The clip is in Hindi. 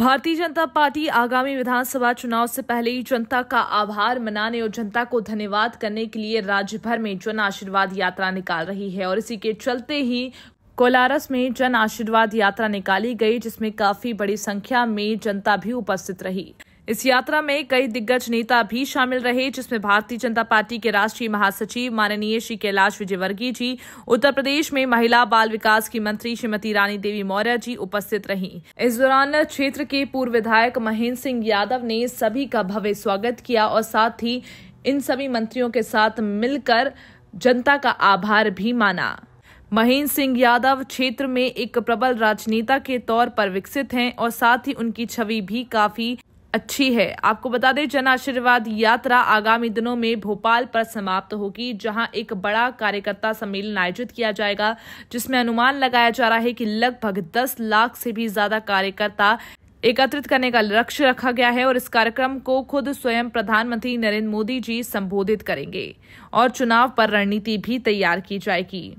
भारतीय जनता पार्टी आगामी विधानसभा चुनाव से पहले ही जनता का आभार मनाने और जनता को धन्यवाद करने के लिए राज्य भर में जन आशीर्वाद यात्रा निकाल रही है और इसी के चलते ही कोलारस में जन आशीर्वाद यात्रा निकाली गई जिसमें काफी बड़ी संख्या में जनता भी उपस्थित रही इस यात्रा में कई दिग्गज नेता भी शामिल रहे जिसमें भारतीय जनता पार्टी के राष्ट्रीय महासचिव माननीय श्री कैलाश विजयवर्गीय जी उत्तर प्रदेश में महिला बाल विकास की मंत्री श्रीमती रानी देवी मौर्य जी उपस्थित रही इस दौरान क्षेत्र के पूर्व विधायक महेंद्र सिंह यादव ने सभी का भव्य स्वागत किया और साथ ही इन सभी मंत्रियों के साथ मिलकर जनता का आभार भी माना महेंद्र सिंह यादव क्षेत्र में एक प्रबल राजनेता के तौर पर विकसित हैं और साथ ही उनकी छवि भी काफी अच्छी है आपको बता दें जन आशीर्वाद यात्रा आगामी दिनों में भोपाल पर समाप्त होगी जहां एक बड़ा कार्यकर्ता सम्मेलन आयोजित किया जाएगा जिसमें अनुमान लगाया जा रहा है कि लगभग 10 लाख से भी ज्यादा कार्यकर्ता एकत्रित करने का लक्ष्य रखा गया है और इस कार्यक्रम को खुद स्वयं प्रधानमंत्री नरेंद्र मोदी जी संबोधित करेंगे और चुनाव पर रणनीति भी तैयार की जाएगी